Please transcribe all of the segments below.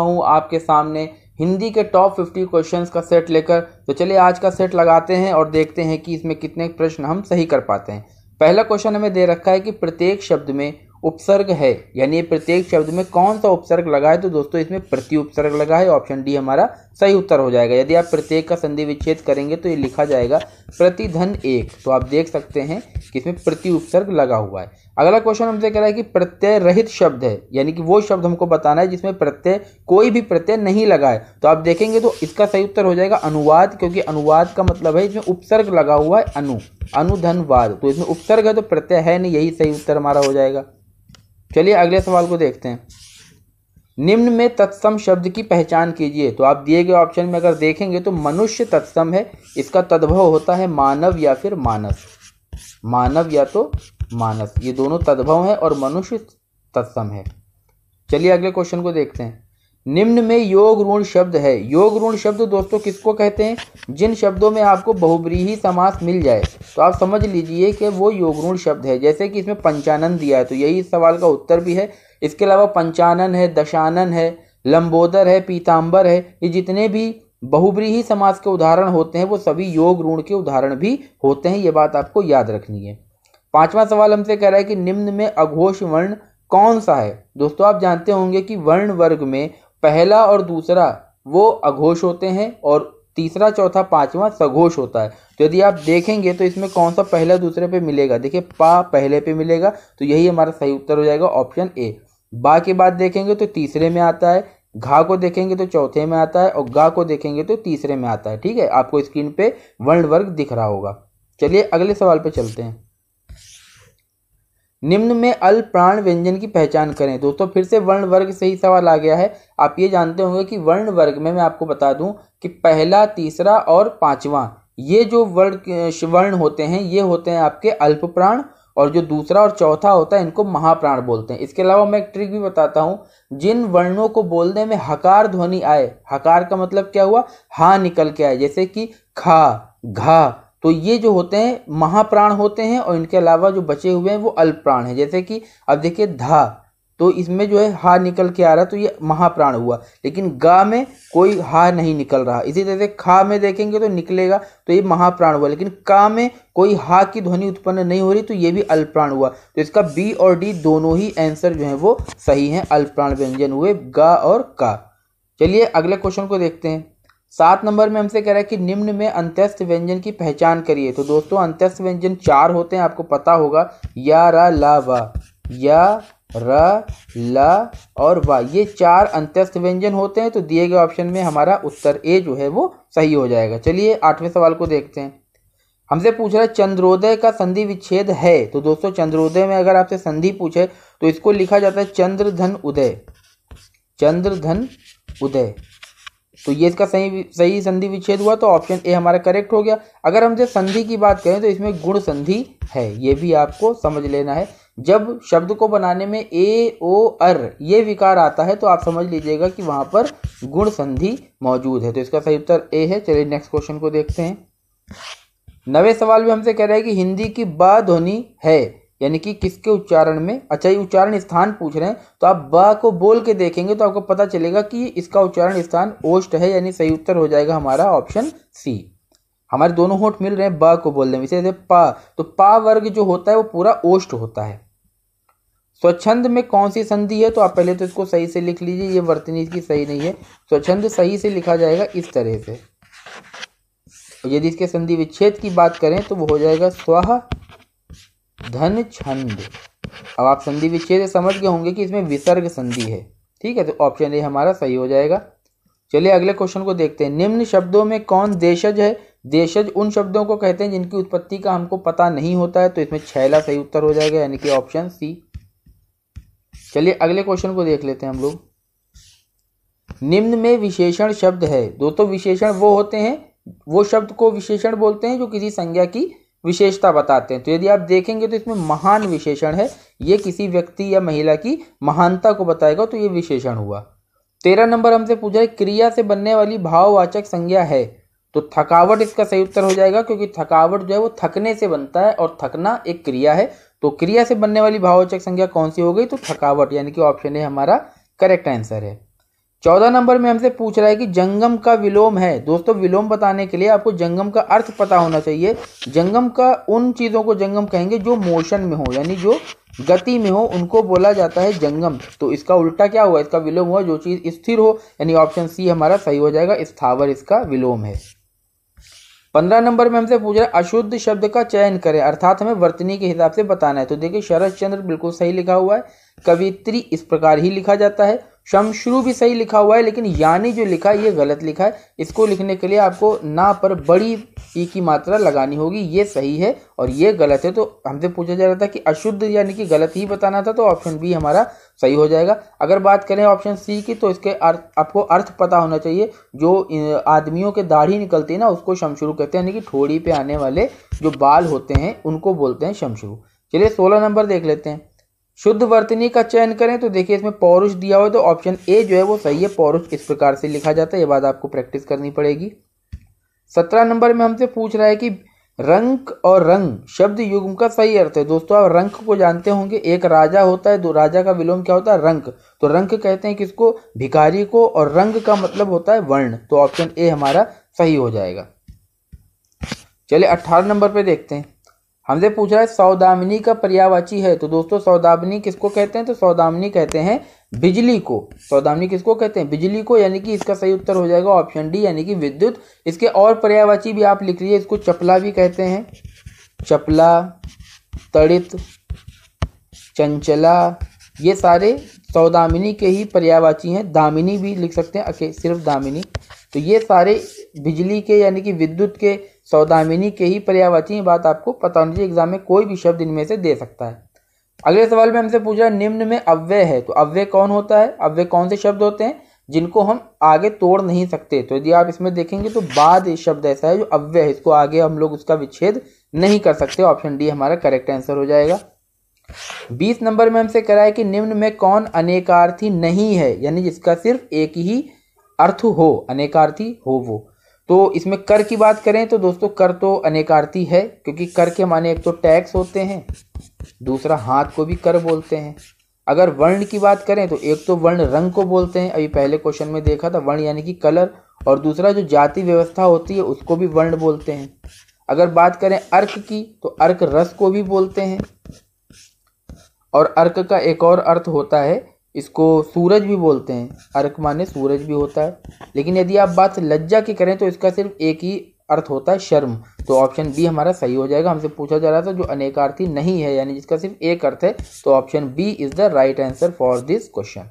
हूँ आपके सामने हिंदी के टॉप 50 क्वेश्चंस का सेट लेकर तो चलिए आज का सेट लगाते हैं और देखते हैं कि इसमें कितने प्रश्न हम सही कर पाते हैं पहला क्वेश्चन हमें दे रखा है कि प्रत्येक शब्द में उपसर्ग है यानी प्रत्येक शब्द में कौन सा उपसर्ग लगा है तो दोस्तों इसमें प्रति उपसर्ग लगा है ऑप्शन डी हमारा सही उत्तर हो जाएगा यदि आप प्रत्येक का संधि विच्छेद करेंगे तो ये लिखा जाएगा प्रतिधन एक तो आप देख सकते हैं कि इसमें प्रति उपसर्ग लगा हुआ है अगला क्वेश्चन हमसे कह रहा है कि प्रत्यय रहित शब्द है यानी कि वो शब्द हमको बताना है जिसमें प्रत्यय कोई भी प्रत्यय नहीं लगा है तो आप देखेंगे तो इसका सही उत्तर हो जाएगा अनुवाद क्योंकि अनुवाद का मतलब है इसमें उपसर्ग लगा हुआ है अनु अनुधनवाद तो इसमें उपसर्ग है तो प्रत्यय है नहीं यही सही उत्तर हमारा हो जाएगा चलिए अगले सवाल को देखते हैं निम्न में तत्सम शब्द की पहचान कीजिए तो आप दिए गए ऑप्शन में अगर देखेंगे तो मनुष्य तत्सम है इसका तद्भव होता है मानव या फिर मानस मानव या तो मानस ये दोनों तद्भव हैं और मनुष्य तत्सम है चलिए अगले क्वेश्चन को देखते हैं निम्न में योग ऋण शब्द है योग ऋण शब्द दोस्तों किसको कहते हैं जिन शब्दों में आपको बहुब्रीही समास मिल जाए तो आप समझ लीजिए कि वो योग ऋण शब्द है जैसे कि इसमें पंचानन दिया है तो यही इस सवाल का उत्तर भी है इसके अलावा पंचानन है दशानन है लंबोदर है पीताम्बर है ये जितने भी बहुब्रीही समास के उदाहरण होते हैं वो सभी योग ऋण के उदाहरण भी होते हैं ये बात आपको याद रखनी है पांचवा सवाल हमसे कह रहा है कि निम्न में अघोष वर्ण कौन सा है दोस्तों आप जानते होंगे कि वर्ण वर्ग में पहला और दूसरा वो अघोष होते हैं और तीसरा चौथा पांचवा सघोष होता है तो यदि आप देखेंगे तो इसमें कौन सा पहला दूसरे पे मिलेगा देखिए पा पहले पे मिलेगा तो यही हमारा सही उत्तर हो जाएगा ऑप्शन ए बा के बाद देखेंगे तो तीसरे में आता है घा को देखेंगे तो चौथे में आता है और गा को देखेंगे तो तीसरे में आता है ठीक है आपको स्क्रीन पे वर्ल्ड वर्ग दिख रहा होगा चलिए अगले सवाल पे चलते हैं निम्न में अल प्राण व्यंजन की पहचान करें दोस्तों फिर से वर्ण वर्ग से ही सवाल आ गया है आप ये जानते होंगे कि वर्ण वर्ग में मैं आपको बता दूं कि पहला तीसरा और पांचवा ये जो वर्ण वर्ण होते हैं ये होते हैं आपके अल्प प्राण और जो दूसरा और चौथा होता है इनको महाप्राण बोलते हैं इसके अलावा मैं एक ट्रिक भी बताता हूँ जिन वर्णों को बोलने में हकार ध्वनि आए हकार का मतलब क्या हुआ हा निकल के आए जैसे कि खा घा तो ये जो होते हैं महाप्राण होते हैं और इनके अलावा जो बचे हुए हैं वो अल्प प्राण है जैसे कि अब देखिए धा तो इसमें जो है हा निकल के आ रहा तो ये महाप्राण हुआ लेकिन गा में कोई हा नहीं निकल रहा इसी तरह से खा में देखेंगे तो निकलेगा तो ये महाप्राण हुआ लेकिन का में कोई हा की ध्वनि उत्पन्न नहीं हो रही तो ये भी अल्पप्राण हुआ तो इसका बी और डी दोनों ही आंसर जो है वो सही अल्प अल्पप्राण व्यंजन हुए गा और का चलिए अगले क्वेश्चन को देखते हैं सात नंबर में हमसे कह रहा है कि निम्न में अंत्यस्थ व्यंजन की पहचान करिए तो दोस्तों अंत्यस्थ व्यंजन चार होते हैं आपको पता होगा या रा ला वा या ल और वा ये चार अंत्यस्थ व्यंजन होते हैं तो दिए गए ऑप्शन में हमारा उत्तर ए जो है वो सही हो जाएगा चलिए आठवें सवाल को देखते हैं हमसे पूछ रहा है चंद्रोदय का संधि विच्छेद है तो दोस्तों चंद्रोदय में अगर आपसे संधि पूछे तो इसको लिखा जाता है चंद्र धन उदय चंद्र धन उदय तो ये इसका सही सही संधि विच्छेद हुआ तो ऑप्शन ए हमारा करेक्ट हो गया अगर हमसे संधि की बात करें तो इसमें गुण संधि है ये भी आपको समझ लेना है जब शब्द को बनाने में ए ओ अर ये विकार आता है तो आप समझ लीजिएगा कि वहाँ पर गुण संधि मौजूद है तो इसका सही उत्तर ए है चलिए नेक्स्ट क्वेश्चन को देखते हैं नवे सवाल में हमसे कह रहे हैं कि हिंदी की ब ध्वनि है यानी कि किसके उच्चारण में अच्छा ये उच्चारण स्थान पूछ रहे हैं तो आप ब को बोल के देखेंगे तो आपको पता चलेगा कि इसका उच्चारण स्थान ओष्ट है यानी सही उत्तर हो जाएगा हमारा ऑप्शन सी हमारे दोनों होठ मिल रहे हैं ब को बोलने में इसे पा तो पा वर्ग जो होता है वो पूरा ओष्ट होता है स्वच्छंद में कौन सी संधि है तो आप पहले तो इसको सही से लिख लीजिए ये वर्तनी की सही नहीं है स्वच्छंद सही से लिखा जाएगा इस तरह से यदि इसके संधि विच्छेद की बात करें तो वो हो जाएगा स्व धन छंद अब आप संधि विच्छेद समझ गए होंगे कि इसमें विसर्ग संधि है ठीक है तो ऑप्शन ए हमारा सही हो जाएगा चलिए अगले क्वेश्चन को देखते हैं निम्न शब्दों में कौन देशज है देशज उन शब्दों को कहते हैं जिनकी उत्पत्ति का हमको पता नहीं होता है तो इसमें छैला सही उत्तर हो जाएगा यानी कि ऑप्शन सी चलिए अगले क्वेश्चन को देख लेते हैं हम लोग निम्न में विशेषण शब्द है दो तो विशेषण वो होते हैं वो शब्द को विशेषण बोलते हैं जो किसी संज्ञा की विशेषता बताते हैं तो यदि आप देखेंगे तो इसमें महान विशेषण है ये किसी व्यक्ति या महिला की महानता को बताएगा तो ये विशेषण हुआ तेरह नंबर हमसे पूछा है क्रिया से बनने वाली भाववाचक संज्ञा है तो थकावट इसका सही उत्तर हो जाएगा क्योंकि थकावट जो है वो थकने से बनता है और थकना एक क्रिया है तो क्रिया से बनने वाली भाववाचक संज्ञा कौन सी हो गई तो थकावट यानी कि ऑप्शन ए हमारा करेक्ट आंसर है चौदह नंबर में हमसे पूछ रहा है कि जंगम का विलोम है दोस्तों विलोम बताने के लिए आपको जंगम का अर्थ पता होना चाहिए जंगम का उन चीज़ों को जंगम कहेंगे जो मोशन में हो यानी जो गति में हो उनको बोला जाता है जंगम तो इसका उल्टा क्या हुआ इसका विलोम हुआ जो चीज़ स्थिर हो यानी ऑप्शन सी हमारा सही हो जाएगा स्थावर इसका विलोम है पंद्रह नंबर में हमसे पूछ रहा है अशुद्ध शब्द का चयन करें अर्थात हमें वर्तनी के हिसाब से बताना है तो देखिए शरद चंद्र बिल्कुल सही लिखा हुआ है कवित्री इस प्रकार ही लिखा जाता है शमशुरु भी सही लिखा हुआ है लेकिन यानी जो लिखा है ये गलत लिखा है इसको लिखने के लिए आपको ना पर बड़ी ई की मात्रा लगानी होगी ये सही है और ये गलत है तो हमसे पूछा जा रहा था कि अशुद्ध यानी कि गलत ही बताना था तो ऑप्शन बी हमारा सही हो जाएगा अगर बात करें ऑप्शन सी की तो इसके अर्थ आपको अर्थ पता होना चाहिए जो आदमियों के दाढ़ी निकलती है ना उसको शमशुरु कहते हैं यानी कि ठोड़ी पे आने वाले जो बाल होते हैं उनको बोलते हैं शमशुरू चलिए सोलह नंबर देख लेते हैं शुद्ध वर्तनी का चयन करें तो देखिए इसमें पौरुष दिया हुआ है तो ऑप्शन ए जो है वो सही है पौरुष इस प्रकार से लिखा जाता है ये बात आपको प्रैक्टिस करनी पड़ेगी सत्रह नंबर में हमसे पूछ रहा है कि रंक और रंग शब्द युग्म का सही अर्थ है दोस्तों आप रंक को जानते होंगे एक राजा होता है दो राजा का विलोम क्या होता है रंक तो रंक कहते हैं किसको भिखारी को और रंग का मतलब होता है वर्ण तो ऑप्शन ए हमारा सही हो जाएगा चलिए अट्ठारह नंबर पे देखते हैं हमसे पूछ रहा है सौदामिनी का पर्यावाची है तो दोस्तों सौदामिनी किसको कहते हैं तो सौदामिनी कहते हैं बिजली को सौदामिनी किसको कहते हैं बिजली को यानी कि इसका सही उत्तर हो जाएगा ऑप्शन डी यानी कि विद्युत इसके और पर्यावाची भी आप लिख लीजिए इसको चपला भी कहते हैं चपला तड़ित चंचला ये सारे सौदामिनी के ही पर्यावाची हैं दामिनी भी लिख सकते हैं अके सिर्फ दामिनी तो ये सारे बिजली के यानी कि विद्युत के सौदामिनी के ही पर्यावरती बात आपको पता चाहिए एग्जाम में कोई भी शब्द इनमें से दे सकता है अगले सवाल में हमसे पूछा निम्न में अव्यय है तो अव्यय कौन होता है अव्यय कौन से शब्द होते हैं जिनको हम आगे तोड़ नहीं सकते तो यदि आप इसमें देखेंगे तो बाद शब्द ऐसा है जो अव्यय है इसको आगे हम लोग उसका विच्छेद नहीं कर सकते ऑप्शन डी हमारा करेक्ट आंसर हो जाएगा बीस नंबर में हमसे करा है कि निम्न में कौन अनेकार्थी नहीं है यानी जिसका सिर्फ एक ही अर्थ हो अनेकार्थी हो वो तो इसमें कर की बात करें तो दोस्तों कर तो अनेकार्थी है क्योंकि कर के माने एक तो टैक्स होते हैं दूसरा हाथ को भी कर बोलते हैं अगर वर्ण की बात करें तो एक तो वर्ण रंग को बोलते हैं अभी पहले क्वेश्चन में देखा था वर्ण यानी कि कलर और दूसरा जो जाति व्यवस्था होती है उसको भी वर्ण बोलते हैं अगर बात करें अर्क की तो अर्क रस को भी बोलते हैं और अर्क का एक और अर्थ होता है इसको सूरज भी बोलते हैं अर्क माने सूरज भी होता है लेकिन यदि आप बात लज्जा की करें तो इसका सिर्फ एक ही अर्थ होता है शर्म तो ऑप्शन बी हमारा सही हो जाएगा हमसे पूछा जा रहा था जो अनेकार्थी नहीं है यानी जिसका सिर्फ एक अर्थ है तो option B is the right answer for this question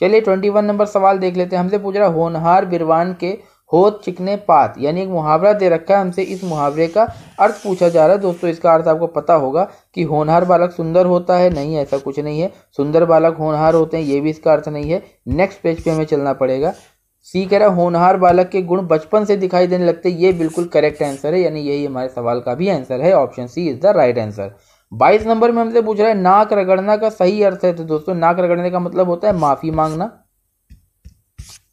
चलिए ट्वेंटी वन नंबर सवाल देख लेते हैं हमसे पूछ रहा होनहार बिरवान के होत चिकने पात यानी एक मुहावरा दे रखा है हमसे इस मुहावरे का अर्थ पूछा जा रहा है दोस्तों इसका अर्थ आपको पता होगा कि होनहार बालक सुंदर होता है नहीं ऐसा कुछ नहीं है सुंदर बालक होनहार होते हैं ये भी इसका अर्थ नहीं है नेक्स्ट पेज पे हमें चलना पड़ेगा सी कह रहा होनहार बालक के गुण बचपन से दिखाई देने लगते ये बिल्कुल करेक्ट आंसर है यानी यही हमारे सवाल का भी आंसर है option C is the right answer बाईस नंबर में हमसे पूछ रहा है नाक रगड़ना का सही अर्थ है तो दोस्तों नाक रगड़ने का मतलब होता है माफी मांगना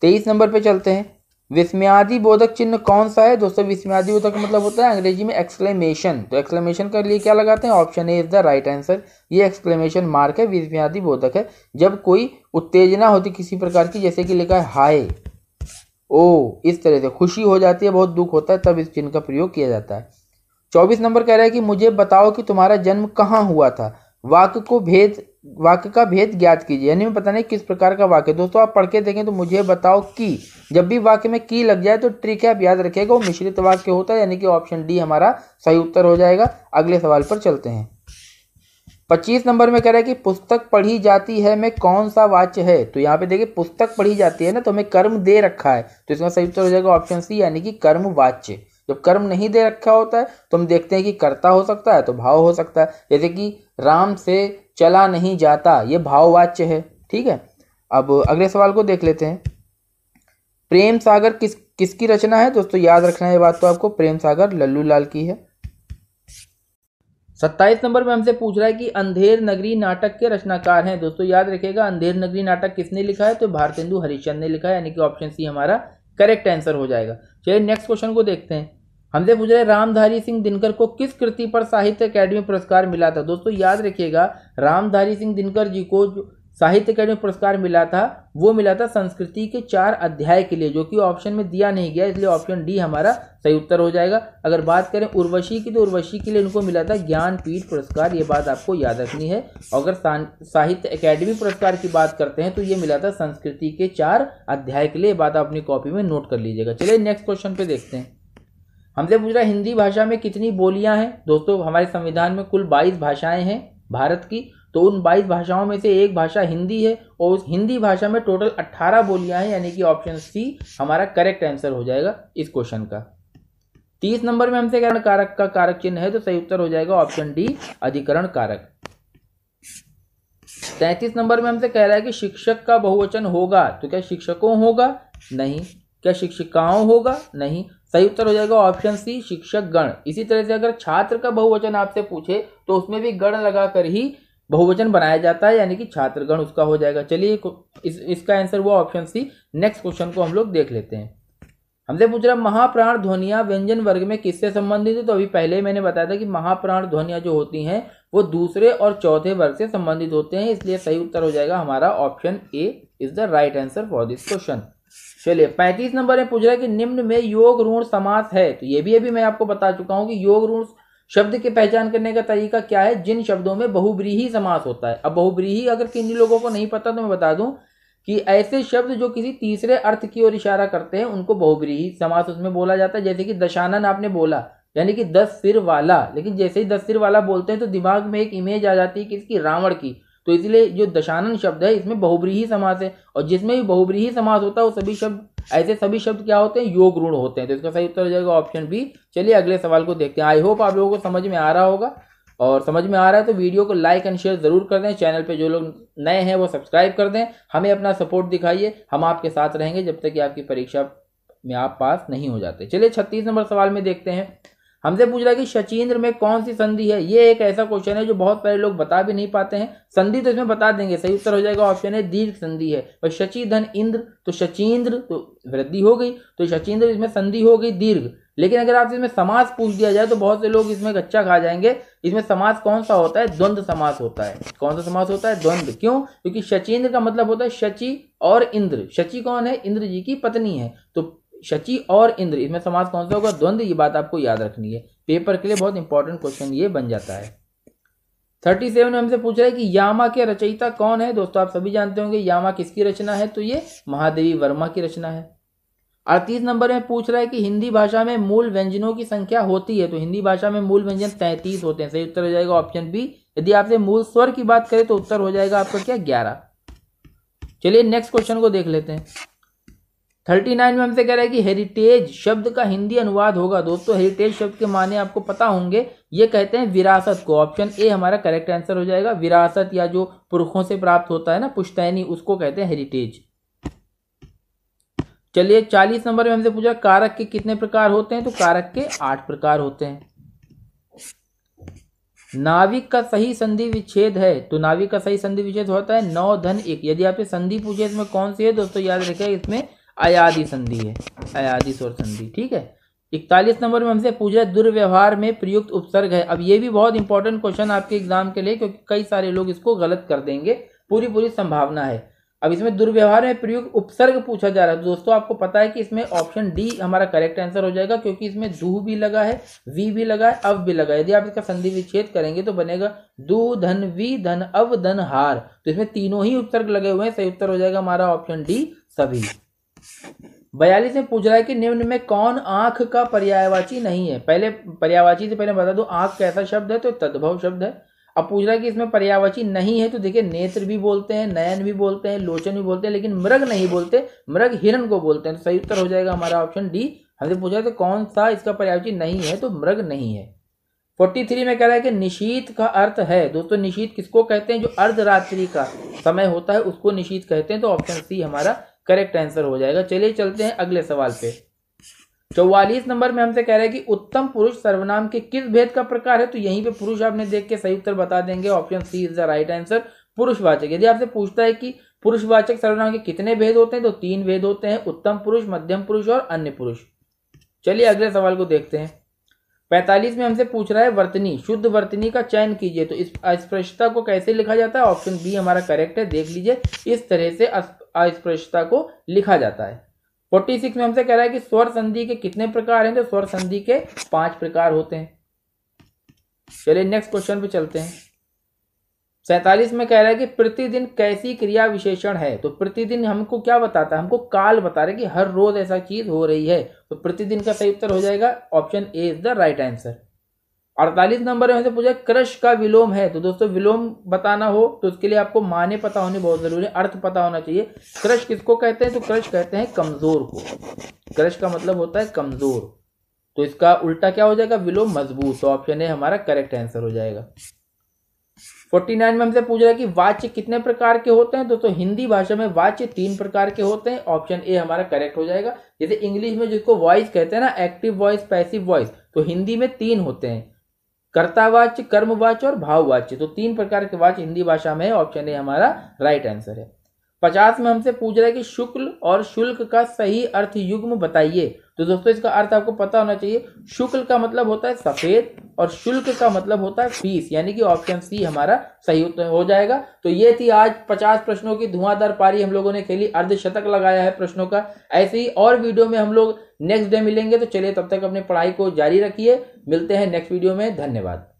तेईस नंबर पे चलते हैं विस्म्यादि बोधक चिन्ह कौन सा है दोस्तों विस्म्यादि बोधक मतलब होता है अंग्रेजी में एक्सक्लेमेशन तो एक्सक्लेमेशन के लिए क्या लगाते हैं option A is the right answer ये एक्सक्लेमेशन मार्क है विस्म्यादि बोधक है जब कोई उत्तेजना होती किसी प्रकार की जैसे कि लिखा है हाय ओ इस तरह से खुशी हो जाती है बहुत दुख होता है तब इस चिन्ह का प्रयोग किया जाता है चौबीस नंबर कह रहा है कि मुझे बताओ कि तुम्हारा जन्म कहाँ हुआ था वाक्य को भेद वाक्य का भेद ज्ञात कीजिए यानी पता नहीं किस प्रकार का वाक्य दोस्तों आप पढ़ के देखें तो मुझे बताओ कि जब भी वाक्य में की लग जाए तो ट्रिक है आप याद रखिएगा वो मिश्रित वाक्य होता है यानी कि ऑप्शन डी हमारा सही उत्तर हो जाएगा अगले सवाल पर चलते हैं पच्चीस नंबर में कह रहा है कि पुस्तक पढ़ी जाती है में कौन सा वाच्य है तो यहाँ पे देखिए पुस्तक पढ़ी जाती है ना तो हमें कर्म दे रखा है तो इसका सही उत्तर हो जाएगा ऑप्शन सी यानी कि कर्म वाच्य जब कर्म नहीं दे रखा होता है तो हम देखते हैं कि कर्ता हो सकता है तो भाव हो सकता है जैसे कि राम से चला नहीं जाता ये भाववाच्य है ठीक है अब अगले सवाल को देख लेते हैं प्रेम सागर किस किसकी रचना है दोस्तों याद रखना है बात तो आपको प्रेम सागर लल्लू लाल की है सत्ताईस नंबर में हमसे पूछ रहा है कि अंधेर नगरी नाटक के रचनाकार हैं दोस्तों याद रखेगा अंधेर नगरी नाटक किसने लिखा है तो भारतेंदु हरिचंद ने लिखा है यानी कि ऑप्शन सी हमारा करेक्ट आंसर हो जाएगा चलिए नेक्स्ट क्वेश्चन को देखते हैं हमसे पूछ रहे रामधारी सिंह दिनकर को किस कृति पर साहित्य अकेडमी पुरस्कार मिला था दोस्तों याद रखिएगा रामधारी सिंह दिनकर जी को साहित्य अकेडमी पुरस्कार मिला था वो मिला था संस्कृति के चार अध्याय के लिए जो कि ऑप्शन में दिया नहीं गया इसलिए ऑप्शन डी हमारा सही उत्तर हो जाएगा अगर बात करें उर्वशी की तो उर्वशी के लिए उनको मिला था ज्ञानपीठ पुरस्कार ये बात आपको याद रखनी है अगर साहित्य अकेडमी पुरस्कार की बात करते हैं तो ये मिला था संस्कृति के चार अध्याय के लिए बात आप अपनी कॉपी में नोट कर लीजिएगा चलिए नेक्स्ट क्वेश्चन पे देखते हैं हमसे पूछ रहा हिंदी भाषा में कितनी बोलियां हैं दोस्तों हमारे संविधान में कुल बाईस भाषाएं हैं भारत की तो उन 22 भाषाओं में से एक भाषा हिंदी है और उस हिंदी भाषा में टोटल 18 बोलियां हैं यानी कि ऑप्शन सी हमारा करेक्ट आंसर हो जाएगा इस क्वेश्चन का तीस नंबर में हमसे करण कारक का कारक चिन्ह है तो सही उत्तर हो जाएगा ऑप्शन डी अधिकरण कारक तैतीस नंबर में हमसे कह रहा है कि शिक्षक का बहुवचन होगा तो क्या शिक्षकों होगा नहीं क्या शिक्षिकाओं होगा नहीं सही उत्तर हो जाएगा ऑप्शन सी शिक्षक गण इसी तरह से अगर छात्र का बहुवचन आपसे पूछे तो उसमें भी गण लगाकर ही बहुवचन बनाया जाता है यानी कि छात्रगण उसका हो जाएगा चलिए इस, इसका आंसर हुआ ऑप्शन सी नेक्स्ट क्वेश्चन को हम लोग देख लेते हैं हमसे पूछ रहा महाप्राण ध्वनिया व्यंजन वर्ग में किससे संबंधित है तो अभी पहले मैंने बताया था कि महाप्राण ध्वनिया जो होती हैं वो दूसरे और चौथे वर्ग से संबंधित होते हैं इसलिए सही उत्तर हो जाएगा हमारा option A is the right answer for this question चलिए पैंतीस नंबर में पूछ रहा है कि निम्न में योग ऋण समास है तो ये भी अभी मैं आपको बता चुका हूँ कि योग ऋण शब्द की पहचान करने का तरीका क्या है जिन शब्दों में बहुब्रीही समास होता है अब बहुब्रीही अगर किन्हीं लोगों को नहीं पता तो मैं बता दूं कि ऐसे शब्द जो किसी तीसरे अर्थ की ओर इशारा करते हैं उनको बहुब्रीही समास उसमें बोला जाता है जैसे कि दशानन आपने बोला यानी कि दस सिर वाला लेकिन जैसे ही दस सिर वाला बोलते हैं तो दिमाग में एक इमेज आ जाती है किसकी रावण की तो इसलिए जो दशानन शब्द है इसमें बहुब्रीही समास है और जिसमें भी बहुब्रीही समास होता है वो सभी शब्द ऐसे सभी शब्द क्या होते हैं योग ऋण होते हैं तो इसका सही उत्तर हो जाएगा ऑप्शन बी चलिए अगले सवाल को देखते हैं आई होप आप लोगों को समझ में आ रहा होगा और समझ में आ रहा है तो वीडियो को लाइक एंड शेयर जरूर कर दें चैनल पे जो लोग नए हैं वो सब्सक्राइब कर दें हमें अपना सपोर्ट दिखाइए हम आपके साथ रहेंगे जब तक कि आपकी परीक्षा में आप पास नहीं हो जाते चलिए छत्तीस नंबर सवाल में देखते हैं हमसे पूछ रहा है कि शचीन्द्र में कौन सी संधि है ये एक ऐसा क्वेश्चन है जो बहुत सारे लोग बता भी नहीं पाते हैं संधि तो इसमें बता देंगे सही उत्तर हो जाएगा ऑप्शन है दीर्घ संधि है और शची धन इंद्र तो शचीन्द्र तो वृद्धि हो गई तो शचीन्द्र इसमें संधि हो गई दीर्घ लेकिन अगर आपसे इसमें समास पूछ दिया जाए तो बहुत से लोग इसमें कच्चा खा जाएंगे इसमें समास कौन सा होता है द्वंद्व समास होता है कौन सा समास होता है द्वंद्व क्यों क्योंकि शचीन्द्र का मतलब होता है शची और इंद्र शची कौन है इंद्र जी की पत्नी है तो शची और इंद्र इसमें समाज कौन सा होगा द्वंद्व ये बात आपको याद रखनी है पेपर के लिए बहुत इंपॉर्टेंट क्वेश्चन ये बन जाता है थर्टी सेवन हमसे पूछ रहा है कि यामा के रचयिता कौन है दोस्तों आप सभी जानते होंगे यामा किसकी रचना है तो ये महादेवी वर्मा की रचना है अड़तीस नंबर में पूछ रहा है कि हिंदी भाषा में मूल व्यंजनों की संख्या होती है तो हिंदी भाषा में मूल व्यंजन तैंतीस होते हैं सही उत्तर हो जाएगा ऑप्शन बी यदि आपसे मूल स्वर की बात करें तो उत्तर हो जाएगा आपका क्या ग्यारह चलिए नेक्स्ट क्वेश्चन को देख लेते हैं थर्टी नाइन में हमसे कह रहा है कि हेरिटेज शब्द का हिंदी अनुवाद होगा दोस्तों हेरिटेज शब्द के माने आपको पता होंगे ये कहते हैं विरासत को ऑप्शन ए हमारा करेक्ट आंसर हो जाएगा विरासत या जो पुरखों से प्राप्त होता है ना पुश्तैनी उसको कहते हैं हेरिटेज चलिए चालीस नंबर में हमसे पूछा कारक के कितने प्रकार होते हैं तो कारक के आठ प्रकार होते हैं नाविक का सही संधि विच्छेद है तो नाविक का सही संधि विच्छेद होता है नौ धन एक यदि आपसे संधि पूछे इसमें कौन सी है दोस्तों याद रखें इसमें अयादि संधि है अयादि स्वर संधि ठीक है इकतालीस नंबर में हमसे पूछा है दुर्व्यवहार में प्रयुक्त उपसर्ग है अब ये भी बहुत इंपॉर्टेंट क्वेश्चन आपके एग्जाम के लिए क्योंकि कई सारे लोग इसको गलत कर देंगे पूरी पूरी संभावना है अब इसमें दुर्व्यवहार में प्रयुक्त उपसर्ग पूछा जा रहा है दोस्तों आपको पता है कि इसमें ऑप्शन डी हमारा करेक्ट आंसर हो जाएगा क्योंकि इसमें दू भी लगा है वी भी लगा है अव भी लगा है यदि आप इसका संधि विच्छेद करेंगे तो बनेगा दू धन वी धन अव धन हार तो इसमें तीनों ही उपसर्ग लगे हुए हैं सही उत्तर हो जाएगा हमारा ऑप्शन डी सभी बयालीस में पूछ रहा है कि निम्न में कौन आंख का पर्यायवाची नहीं है पहले पर्यायवाची से पहले बता दो आंख कैसा शब्द है तो तद्भव शब्द है अब पूछ रहा है कि इसमें पर्यावाची नहीं है तो देखिए नेत्र भी बोलते हैं नयन भी बोलते हैं लोचन भी बोलते हैं लेकिन मृग नहीं बोलते मृग हिरण को बोलते हैं तो सही उत्तर हो जाएगा हमारा ऑप्शन डी हमसे पूछा तो कौन सा इसका पर्यायवाची नहीं है तो मृग नहीं है फोर्टी थ्री में कह रहा है कि निशीत का अर्थ है दोस्तों निशीत किसको कहते हैं जो अर्धरात्रि का समय होता है उसको निशीत कहते हैं तो ऑप्शन सी हमारा करेक्ट आंसर हो जाएगा चलिए चलते हैं अगले सवाल पे चौवालीस नंबर में हमसे कह रहे हैं कि उत्तम पुरुष सर्वनाम के किस भेद का प्रकार है तो यहीं पे पुरुष आपने देख के सही उत्तर बता देंगे option C is the right answer पुरुषवाचक यदि आपसे पूछता है कि पुरुषवाचक सर्वनाम के कितने भेद होते हैं तो तीन भेद होते हैं उत्तम पुरुष मध्यम पुरुष और अन्य पुरुष चलिए अगले सवाल को देखते हैं पैंतालीस में हमसे पूछ रहा है वर्तनी शुद्ध वर्तनी का चयन कीजिए तो इस अस्पृश्यता को कैसे लिखा जाता है ऑप्शन बी हमारा करेक्ट है देख लीजिए इस तरह से अस्पृश्यता को लिखा जाता है 46 में हमसे कह रहा है कि स्वर संधि के कितने प्रकार हैं तो स्वर संधि के पांच प्रकार होते हैं चलिए नेक्स्ट क्वेश्चन पे चलते हैं सैतालीस में कह रहा है कि प्रतिदिन कैसी क्रिया विशेषण है तो प्रतिदिन हमको क्या बताता है हमको काल बता रहे कि हर रोज ऐसा चीज हो रही है तो प्रतिदिन का सही उत्तर हो जाएगा option A is the right answer अड़तालीस नंबर में से पूछा क्रश का विलोम है तो दोस्तों विलोम बताना हो तो उसके लिए आपको माने पता होने बहुत जरूरी है अर्थ पता होना चाहिए क्रश किसको कहते हैं तो क्रश कहते हैं कमजोर को क्रश का मतलब होता है कमजोर तो इसका उल्टा क्या हो जाएगा विलोम मजबूत तो ऑप्शन है हमारा करेक्ट आंसर हो जाएगा फोर्टी नाइन में हमसे पूछ रहा है कि वाच्य कितने प्रकार के होते हैं दोस्तों हिंदी भाषा में वाच्य तीन प्रकार के होते हैं ऑप्शन ए हमारा करेक्ट हो जाएगा जैसे इंग्लिश में जिसको वॉइस कहते हैं ना एक्टिव वॉइस पैसिव वॉइस तो हिंदी में तीन होते हैं कर्तावाच्य कर्मवाच्य और भाववाच्य तो तीन प्रकार के वाच्य हिंदी भाषा में है ऑप्शन ए हमारा राइट आंसर है पचास में हमसे पूछ रहा है कि शुक्ल और शुल्क का सही अर्थ युग्म बताइए तो दोस्तों इसका अर्थ आपको पता होना चाहिए शुक्ल का मतलब होता है सफेद और शुल्क का मतलब होता है फीस यानी कि ऑप्शन सी हमारा सही हो जाएगा तो ये थी आज पचास प्रश्नों की धुआंधार पारी हम लोगों ने खेली अर्धशतक लगाया है प्रश्नों का ऐसे ही और वीडियो में हम लोग नेक्स्ट डे मिलेंगे तो चलिए तब तक अपनी पढ़ाई को जारी रखिए मिलते हैं नेक्स्ट वीडियो में धन्यवाद